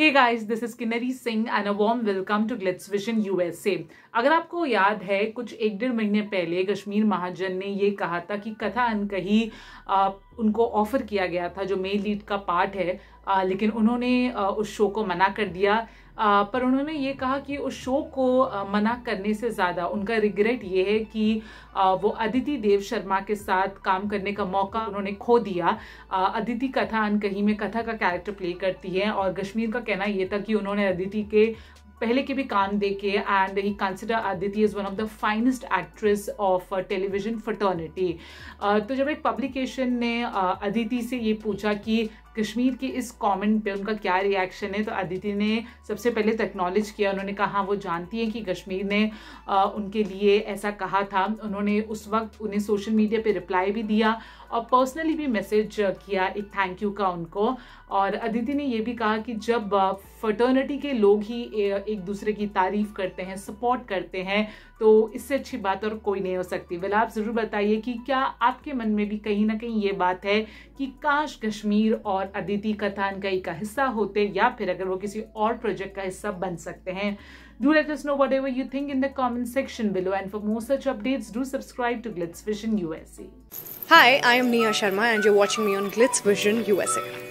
Hey guys this is Kinnari Singh and a warm welcome to glitz vision USA अगर आपको याद है कुछ एक डेढ़ महीने पहले कश्मीर महाजन ने ये कहा था कि कथा अनकही उनको ऑफर किया गया था जो मेन लीड का पार्ट है आ, लेकिन उन्होंने उस शो को मना कर दिया आ, पर उन्होंने ये कहा कि उस शो को मना करने से ज़्यादा उनका रिग्रेट ये है कि आ, वो अदिति देव शर्मा के साथ काम करने का मौका उन्होंने खो दिया अदिति कथा अनकहीं में कथा का कैरेक्टर प्ले करती है और कश्मीर का कहना ये था कि उन्होंने अदिति के पहले के भी काम देखे and he consider Aditi is one of the finest actress of television fraternity तो जब एक पब्लिकेशन ने अदिति से ये पूछा कि कश्मीर की इस कमेंट पे उनका क्या रिएक्शन है तो अदिति ने सबसे पहले टेक्नोलॉज तो किया उन्होंने कहा वो जानती हैं कि कश्मीर ने आ, उनके लिए ऐसा कहा था उन्होंने उस वक्त उन्हें सोशल मीडिया पे रिप्लाई भी दिया और पर्सनली भी मैसेज किया एक थैंक यू का उनको और अदिति ने ये भी कहा कि जब फटर्निटी के लोग ही एक दूसरे की तारीफ़ करते हैं सपोर्ट करते हैं तो इससे अच्छी बात और कोई नहीं हो सकती वेल आप ज़रूर बताइए कि क्या आपके मन में भी कहीं ना कहीं ये बात है कि काश कश्मीर और और अदिति कथान कई का हिस्सा होते या फिर अगर वो किसी और प्रोजेक्ट का हिस्सा बन सकते हैं Do let us know whatever you think in the comment section below and for more such updates do subscribe to Glitz Vision USA. Hi, I am Nia Sharma and you're watching me on Glitz Vision USA.